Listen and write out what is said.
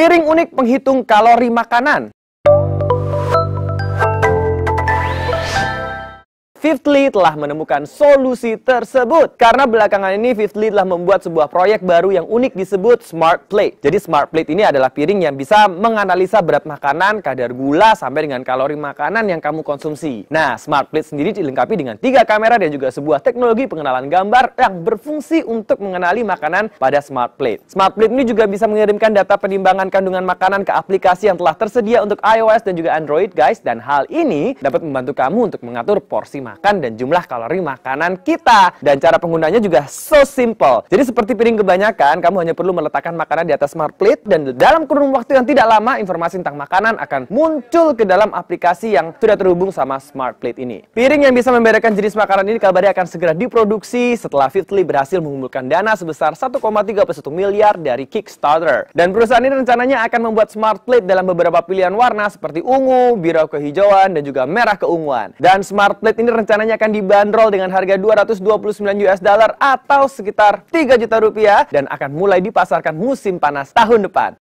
Piring unik penghitung kalori makanan. Fifthly telah menemukan solusi tersebut. Karena belakangan ini Fifthly telah membuat sebuah proyek baru yang unik disebut Smart Plate. Jadi Smart Plate ini adalah piring yang bisa menganalisa berat makanan, kadar gula, sampai dengan kalori makanan yang kamu konsumsi. Nah, Smart Plate sendiri dilengkapi dengan tiga kamera dan juga sebuah teknologi pengenalan gambar yang berfungsi untuk mengenali makanan pada Smart Plate. Smart Plate ini juga bisa mengirimkan data penimbangan kandungan makanan ke aplikasi yang telah tersedia untuk iOS dan juga Android, guys. Dan hal ini dapat membantu kamu untuk mengatur porsi makanan makan dan jumlah kalori makanan kita. Dan cara penggunanya juga so simple. Jadi seperti piring kebanyakan, kamu hanya perlu meletakkan makanan di atas smart plate dan dalam kurun waktu yang tidak lama informasi tentang makanan akan muncul ke dalam aplikasi yang sudah terhubung sama smart plate ini. Piring yang bisa membedakan jenis makanan ini kabarnya akan segera diproduksi setelah Fitly berhasil mengumpulkan dana sebesar 1,31 miliar dari Kickstarter. Dan perusahaan ini rencananya akan membuat smart plate dalam beberapa pilihan warna seperti ungu, biru kehijauan, dan juga merah keunguan. Dan smart plate ini rencananya akan dibanderol dengan harga 229 US dollar atau sekitar 3 juta rupiah dan akan mulai dipasarkan musim panas tahun depan.